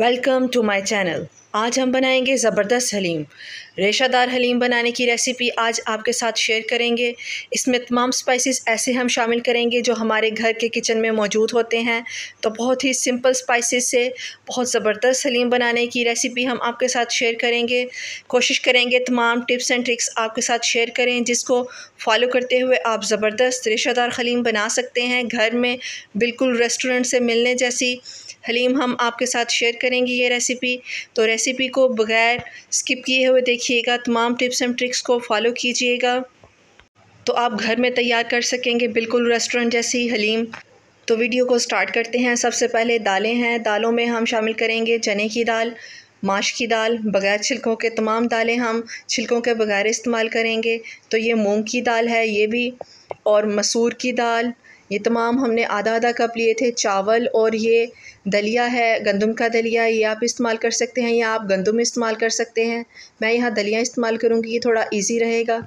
welcome to my channel आज हम बनाएंगे ज़बरदस्त हलीम रेशादार हलीम बनाने की रेसिपी आज आपके साथ शेयर करेंगे इसमें तमाम स्पाइसेस ऐसे हम शामिल करेंगे जो हमारे घर के किचन में मौजूद होते हैं तो बहुत ही सिंपल स्पाइसेस से बहुत ज़बरदस्त हलीम बनाने की रेसिपी हम आपके साथ शेयर करेंगे कोशिश करेंगे तमाम टिप्स एंड ट्रिक्स आपके साथ शेयर करें जिसको फॉलो करते हुए आप ज़बरदस्त रेशादार हलीम बना सकते हैं घर में बिल्कुल रेस्टोरेंट से मिलने जैसी हलीम हम आपके साथ शेयर करेंगे ये रेसिपी तो रेसिपी को बगैर स्किप किए हुए देखिएगा तमाम टिप्स एंड ट्रिक्स को फॉलो कीजिएगा तो आप घर में तैयार कर सकेंगे बिल्कुल रेस्टोरेंट जैसी हलीम तो वीडियो को स्टार्ट करते हैं सबसे पहले दालें हैं दालों में हम शामिल करेंगे चने की दाल माश की दाल बगैर छिलकों के तमाम दालें हम छिलकों के बगैर इस्तेमाल करेंगे तो ये मूंग की दाल है ये भी और मसूर की दाल ये तमाम हमने आधा आधा कप लिए थे चावल और ये दलिया है गंदम का दलिया ये आप इस्तेमाल कर सकते हैं या आप गंदम इस्तेमाल कर सकते हैं मैं यहाँ दलिया इस्तेमाल करूँगी ये थोड़ा ईजी रहेगा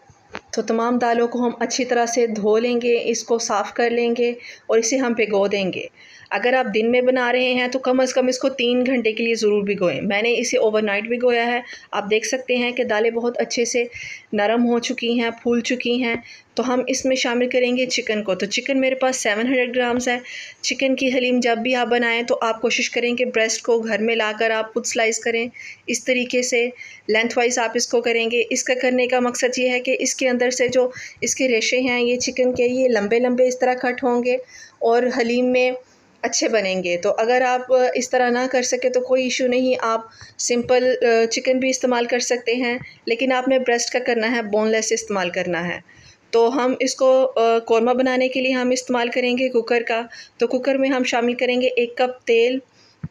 तो तमाम दालों को हम अच्छी तरह से धो लेंगे इसको साफ़ कर लेंगे और इसे हम भिगो देंगे अगर आप दिन में बना रहे हैं तो कम अज़ कम इसको तीन घंटे के लिए ज़रूर भिगोएं मैंने इसे ओवरनाइट भिगोया है आप देख सकते हैं कि दालें बहुत अच्छे से नरम हो चुकी हैं फूल चुकी हैं तो हम इसमें शामिल करेंगे चिकन को तो चिकन मेरे पास सेवन हंड्रेड ग्राम्स है चिकन की हलीम जब भी आप बनाएं तो आप कोशिश करें कि ब्रेस्ट को घर में लाकर आप खुद स्लाइस करें इस तरीके से लेंथ वाइज आप इसको करेंगे इसका करने का मकसद ये है कि इसके अंदर से जो इसके रेशे हैं ये चिकन के ये लंबे लंबे इस तरह कट होंगे और हलीम में अच्छे बनेंगे तो अगर आप इस तरह ना कर सके तो कोई इशू नहीं आप सिंपल चिकन भी इस्तेमाल कर सकते हैं लेकिन आपने ब्रेस्ट का करना है बोनलेस इस्तेमाल करना है तो हम इसको कौरमा बनाने के लिए हम इस्तेमाल करेंगे कुकर का तो कुकर में हम शामिल करेंगे एक कप तेल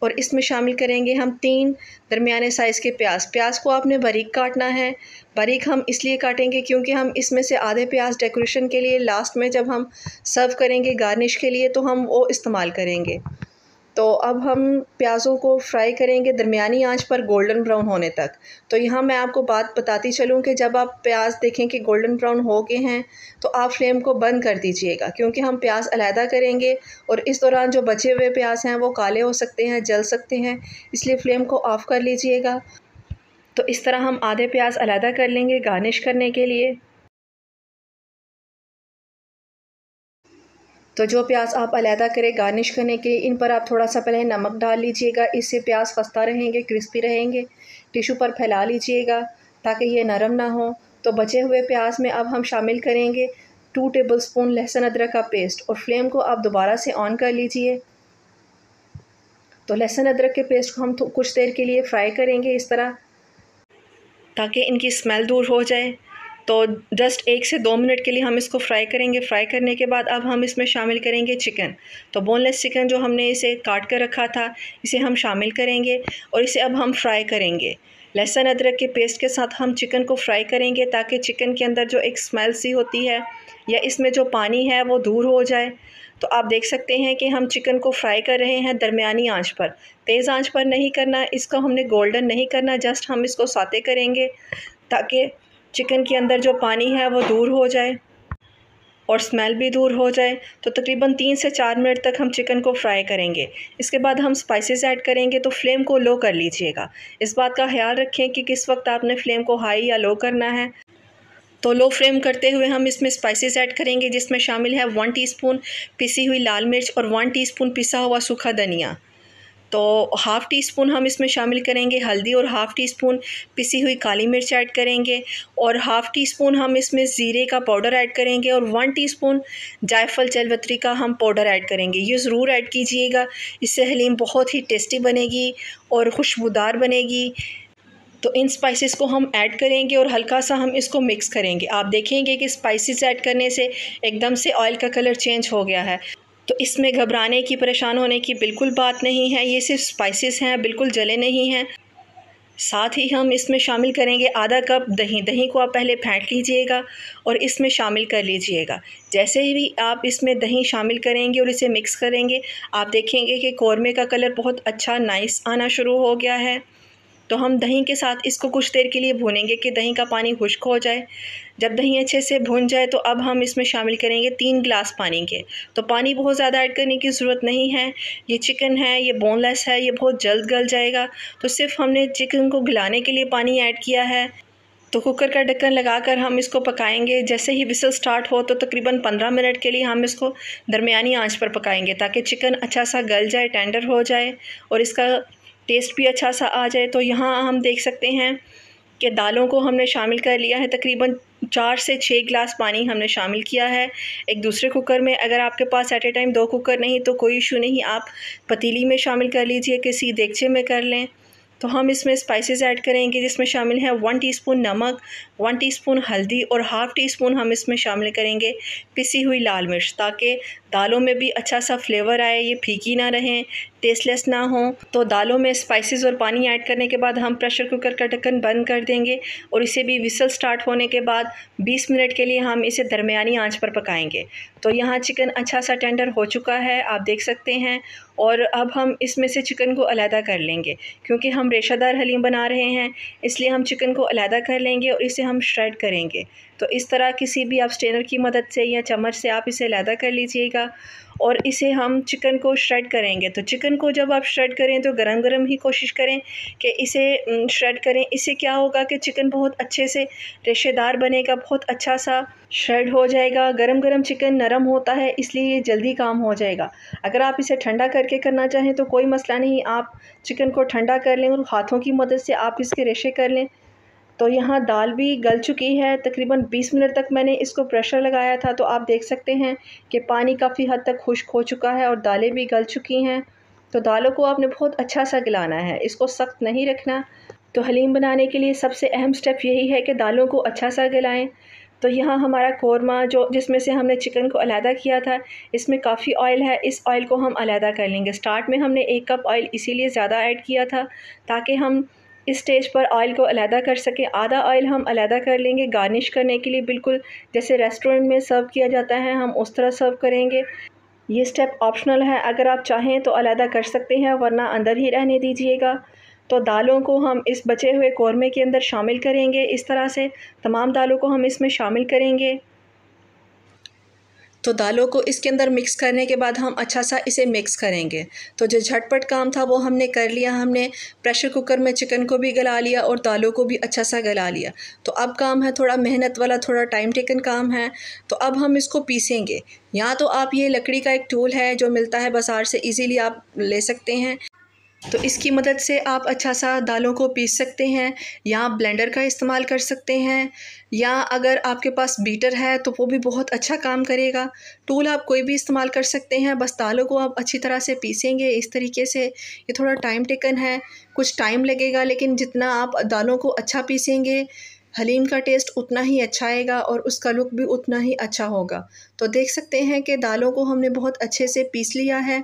और इसमें शामिल करेंगे हम तीन दरमिया साइज़ के प्याज प्याज को आपने बारीक काटना है बारीक हम इसलिए काटेंगे क्योंकि हम इसमें से आधे प्याज डेकोरेशन के लिए लास्ट में जब हम सर्व करेंगे गार्निश के लिए तो हम वो इस्तेमाल करेंगे तो अब हम प्याज़ों को फ्राई करेंगे दरमियानी आंच पर गोल्डन ब्राउन होने तक तो यहाँ मैं आपको बात बताती चलूँ कि जब आप प्याज देखें कि गोल्डन ब्राउन हो गए हैं तो आप फ्लेम को बंद कर दीजिएगा क्योंकि हम प्याज अलहदा करेंगे और इस दौरान जो बचे हुए प्याज हैं वो काले हो सकते हैं जल सकते हैं इसलिए फ्लेम को ऑफ़ कर लीजिएगा तो इस तरह हम आधे प्याज अलहदा कर लेंगे गार्निश करने के लिए तो जो प्याज आप अलहदा करें गार्निश करने के लिए इन पर आप थोड़ा सा पहले नमक डाल लीजिएगा इससे प्याज खस्ता रहेंगे क्रिस्पी रहेंगे टिशू पर फैला लीजिएगा ताकि ये नरम ना हो तो बचे हुए प्याज में अब हम शामिल करेंगे टू टेबल स्पून लहसुन अदरक का पेस्ट और फ्लेम को आप दोबारा से ऑन कर लीजिए तो लहसुन अदरक के पेस्ट को हम कुछ देर के लिए फ्राई करेंगे इस तरह ताकि इनकी स्मेल दूर हो जाए तो जस्ट एक से दो मिनट के लिए हम इसको फ्राई करेंगे फ्राई करने के बाद अब हम इसमें शामिल करेंगे चिकन तो बोनलेस चिकन जो हमने इसे काट कर रखा था इसे हम शामिल करेंगे और इसे अब हम फ्राई करेंगे लहसुन अदरक के पेस्ट के साथ हम चिकन को फ्राई करेंगे ताकि चिकन के अंदर जो एक स्मेल सी होती है या इसमें जो पानी है वो दूर हो जाए तो आप देख सकते हैं कि हम चिकन को फ्राई कर रहे हैं दरमियानी आंच पर तेज़ आंच पर नहीं करना इसको हमने गोल्डन नहीं करना जस्ट हम इसको साते करेंगे ताकि चिकन के अंदर जो पानी है वो दूर हो जाए और स्मेल भी दूर हो जाए तो तकरीबन तीन से चार मिनट तक हम चिकन को फ्राई करेंगे इसके बाद हम स्पाइसेस ऐड करेंगे तो फ्लेम को लो कर लीजिएगा इस बात का ख्याल रखें कि किस वक्त आपने फ्लेम को हाई या लो करना है तो लो फ्लेम करते हुए हम इसमें स्पाइसेस ऐड करेंगे जिसमें शामिल है वन टीस्पून पिसी हुई लाल मिर्च और वन टीस्पून पिसा हुआ सूखा धनिया तो हाफ़ टी स्पून हम इसमें शामिल करेंगे हल्दी और हाफ़ टी स्पून पिसी हुई काली मिर्च ऐड करेंगे और हाफ़ टी स्पून हम इसमें ज़ीरे का पाउडर ऐड करेंगे और वन टी स्पून जायफल जलवत्री का हम पाउडर ऐड करेंगे ये ज़रूर ऐड कीजिएगा इससे हलीम बहुत ही टेस्टी बनेगी और खुशबूदार बनेगी तो इन स्पाइसेस को हम ऐड करेंगे और हल्का सा हम इसको मिक्स करेंगे आप देखेंगे कि स्पाइसेस ऐड करने से एकदम से ऑयल का कलर चेंज हो गया है तो इसमें घबराने की परेशान होने की बिल्कुल बात नहीं है ये सिर्फ स्पाइसेस हैं बिल्कुल जले नहीं हैं साथ ही हम इसमें शामिल करेंगे आधा कप दही दही को आप पहले फेंट लीजिएगा और इसमें शामिल कर लीजिएगा जैसे ही आप इसमें दही शामिल करेंगे और इसे मिक्स करेंगे आप देखेंगे कि कौरमे का कलर बहुत अच्छा नाइस आना शुरू हो गया है तो हम दही के साथ इसको कुछ देर के लिए भूनेंगे कि दही का पानी खुश्क हो जाए जब दही अच्छे से भुन जाए तो अब हम इसमें शामिल करेंगे तीन गिलास पानी के तो पानी बहुत ज़्यादा ऐड करने की ज़रूरत नहीं है ये चिकन है ये बोनलेस है ये बहुत जल्द गल जाएगा तो सिर्फ हमने चिकन को गलाने के लिए पानी ऐड किया है तो कुकर का ढक्कन लगाकर हम इसको पकाएंगे जैसे ही विसल स्टार्ट हो तो तकरीबन पंद्रह मिनट के लिए हम इसको दरमियानी आंच पर पकाएंगे ताकि चिकन अच्छा सा गल जाए टेंडर हो जाए और इसका टेस्ट भी अच्छा सा आ जाए तो यहाँ हम देख सकते हैं कि दालों को हमने शामिल कर लिया है तकरीबन चार से छः गिलास पानी हमने शामिल किया है एक दूसरे कुकर में अगर आपके पास एट ए टाइम दो कुकर नहीं तो कोई इशू नहीं आप पतीली में शामिल कर लीजिए किसी देगचे में कर लें तो हम इसमें स्पाइसेस ऐड करेंगे जिसमें शामिल है वन टीस्पून नमक वन टीस्पून हल्दी और हाफ़ टी स्पून हम इसमें शामिल करेंगे पिसी हुई लाल मिर्च ताकि दालों में भी अच्छा सा फ्लेवर आए ये फीकी ना रहें टेस्टलेस ना हो तो दालों में स्पाइसेस और पानी ऐड करने के बाद हम प्रेशर कुकर का ढक्कन बंद कर देंगे और इसे भी विसल स्टार्ट होने के बाद 20 मिनट के लिए हम इसे दरमियानी आंच पर पकाएंगे तो यहाँ चिकन अच्छा सा टेंडर हो चुका है आप देख सकते हैं और अब हम इसमें से चिकन को अलहदा कर लेंगे क्योंकि हम रेशादार हलीम बना रहे हैं इसलिए हम चिकन को अलहदा कर लेंगे और इसे हम श्रेड करेंगे तो इस तरह किसी भी आप स्ट्रेनर की मदद से या चम्मच से आप इसे लैदा कर लीजिएगा और इसे हम चिकन को श्रेड करेंगे तो चिकन को जब आप श्रेड करें तो गरम गरम ही कोशिश करें कि इसे श्रेड करें इससे क्या होगा कि चिकन बहुत अच्छे से रेशेदार बनेगा बहुत अच्छा सा श्रेड हो जाएगा गरम गरम चिकन नरम होता है इसलिए ये जल्दी काम हो जाएगा अगर आप इसे ठंडा करके करना चाहें तो कोई मसला नहीं आप चिकन को ठंडा कर लें और हाथों की मदद से आप इसके रेशे कर लें तो यहाँ दाल भी गल चुकी है तकरीबन 20 मिनट तक मैंने इसको प्रेशर लगाया था तो आप देख सकते हैं कि पानी काफ़ी हद तक खुश्क हो चुका है और दालें भी गल चुकी हैं तो दालों को आपने बहुत अच्छा सा गलाना है इसको सख्त नहीं रखना तो हलीम बनाने के लिए सबसे अहम स्टेप यही है कि दालों को अच्छा सा गलाएँ तो यहाँ हमारा कौरमा जो जिसमें से हमने चिकन को अलहदा किया था इसमें काफ़ी ऑयल है इस ऑयल को हम अलहदा कर लेंगे स्टार्ट में हमने एक कप ऑयल इसीलिए ज़्यादा ऐड किया था ताकि हम इस स्टेज पर ऑयल को अलहदा कर सकें आधा ऑयल हम अलहदा कर लेंगे गार्निश करने के लिए बिल्कुल जैसे रेस्टोरेंट में सर्व किया जाता है हम उस तरह सर्व करेंगे ये स्टेप ऑप्शनल है अगर आप चाहें तो अलहदा कर सकते हैं वरना अंदर ही रहने दीजिएगा तो दालों को हम इस बचे हुए कौरमे के अंदर शामिल करेंगे इस तरह से तमाम दालों को हम इसमें शामिल करेंगे तो दालों को इसके अंदर मिक्स करने के बाद हम अच्छा सा इसे मिक्स करेंगे तो जो झटपट काम था वो हमने कर लिया हमने प्रेशर कुकर में चिकन को भी गला लिया और दालों को भी अच्छा सा गला लिया तो अब काम है थोड़ा मेहनत वाला थोड़ा टाइम टेकन काम है तो अब हम इसको पीसेंगे या तो आप ये लकड़ी का एक टूल है जो मिलता है बाजार से ईज़िली आप ले सकते हैं तो इसकी मदद से आप अच्छा सा दालों को पीस सकते हैं या ब्लेंडर का इस्तेमाल कर सकते हैं या अगर आपके पास बीटर है तो वो भी बहुत अच्छा काम करेगा टूल आप कोई भी इस्तेमाल कर सकते हैं बस दालों को आप अच्छी तरह से पीसेंगे इस तरीके से ये थोड़ा टाइम टेकन है कुछ टाइम लगेगा लेकिन जितना आप दालों को अच्छा पीसेंगे हलीम का टेस्ट उतना ही अच्छा आएगा और उसका लुक भी उतना ही अच्छा होगा तो देख सकते हैं कि दालों को हमने बहुत अच्छे से पीस लिया है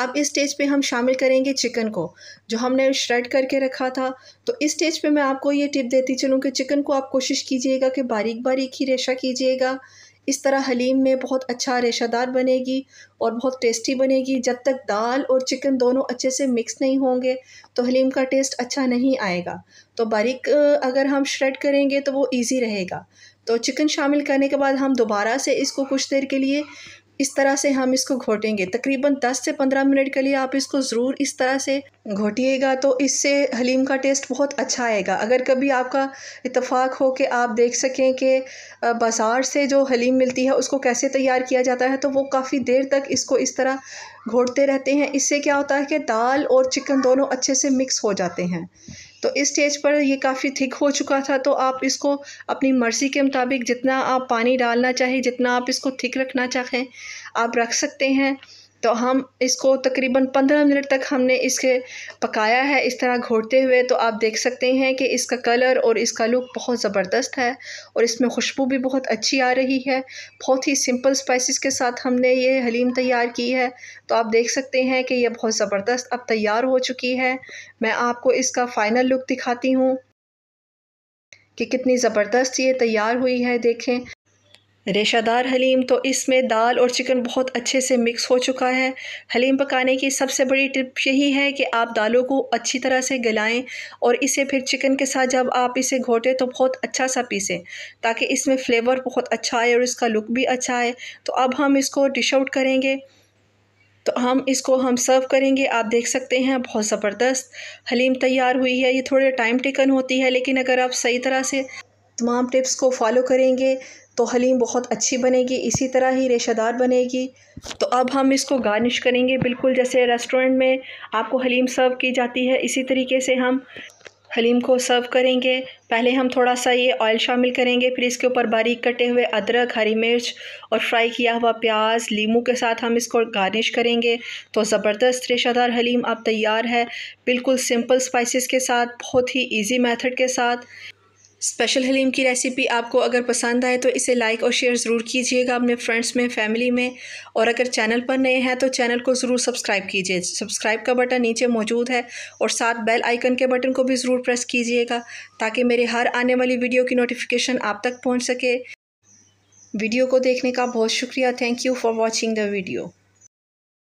अब इस स्टेज पे हम शामिल करेंगे चिकन को जो हमने श्रेड करके रखा था तो इस स्टेज पे मैं आपको ये टिप देती चलूँ कि चिकन को आप कोशिश कीजिएगा कि बारीक बारीक ही रेशा कीजिएगा इस तरह हलीम में बहुत अच्छा रेशादार बनेगी और बहुत टेस्टी बनेगी जब तक दाल और चिकन दोनों अच्छे से मिक्स नहीं होंगे तो हलीम का टेस्ट अच्छा नहीं आएगा तो बारीक अगर हम श्रेड करेंगे तो वो ईजी रहेगा तो चिकन शामिल करने के बाद हम दोबारा से इसको कुछ देर के लिए इस तरह से हम इसको घोटेंगे तकरीबन 10 से 15 मिनट के लिए आप इसको ज़रूर इस तरह से घोटिएगा तो इससे हलीम का टेस्ट बहुत अच्छा आएगा अगर कभी आपका इतफ़ाक़ हो कि आप देख सकें कि बाज़ार से जो हलीम मिलती है उसको कैसे तैयार किया जाता है तो वो काफ़ी देर तक इसको इस तरह घोटते रहते हैं इससे क्या होता है कि दाल और चिकन दोनों अच्छे से मिक्स हो जाते हैं तो इस स्टेज पर ये काफ़ी थिक हो चुका था तो आप इसको अपनी मर्ज़ी के मुताबिक जितना आप पानी डालना चाहें जितना आप इसको थिक रखना चाहें आप रख सकते हैं तो हम इसको तकरीबन पंद्रह मिनट तक हमने इसके पकाया है इस तरह घोटते हुए तो आप देख सकते हैं कि इसका कलर और इसका लुक बहुत ज़बरदस्त है और इसमें खुशबू भी बहुत अच्छी आ रही है बहुत ही सिंपल स्पाइसेस के साथ हमने ये हलीम तैयार की है तो आप देख सकते हैं कि यह बहुत ज़बरदस्त अब तैयार हो चुकी है मैं आपको इसका फ़ाइनल लुक दिखाती हूँ कि कितनी ज़बरदस्त ये तैयार हुई है देखें रेशादार हलीम तो इसमें दाल और चिकन बहुत अच्छे से मिक्स हो चुका है हलीम पकाने की सबसे बड़ी टिप यही है कि आप दालों को अच्छी तरह से गलाएं और इसे फिर चिकन के साथ जब आप इसे घोटें तो बहुत अच्छा सा पीसें ताकि इसमें फ्लेवर बहुत अच्छा आए और इसका लुक भी अच्छा आए तो अब हम इसको डिश आउट करेंगे तो हम इसको हम सर्व करेंगे आप देख सकते हैं बहुत ज़बरदस्त हलीम तैयार हुई है ये थोड़े टाइम टेकन होती है लेकिन अगर आप सही तरह से तमाम टिप्स को फॉलो करेंगे तो हलीम बहुत अच्छी बनेगी इसी तरह ही रेशादार बनेगी तो अब हम इसको गार्निश करेंगे बिल्कुल जैसे रेस्टोरेंट में आपको हलीम सर्व की जाती है इसी तरीके से हम हलीम को सर्व करेंगे पहले हम थोड़ा सा ये ऑयल शामिल करेंगे फिर इसके ऊपर बारीक कटे हुए अदरक हरी मिर्च और फ्राई किया हुआ प्याज लीमू के साथ हम इसको गार्निश करेंगे तो ज़बरदस्त रेशादार हलीम अब तैयार है बिल्कुल सिंपल स्पाइसेस के साथ बहुत ही इजी मेथड के साथ स्पेशल हलीम की रेसिपी आपको अगर पसंद आए तो इसे लाइक और शेयर ज़रूर कीजिएगा अपने फ्रेंड्स में फैमिली में और अगर चैनल पर नए हैं तो चैनल को ज़रूर सब्सक्राइब कीजिए सब्सक्राइब का बटन नीचे मौजूद है और साथ बेल आइकन के बटन को भी ज़रूर प्रेस कीजिएगा ताकि मेरे हर आने वाली वीडियो की नोटिफिकेशन आप तक पहुँच सके वीडियो को देखने का बहुत शुक्रिया thank you for watching the video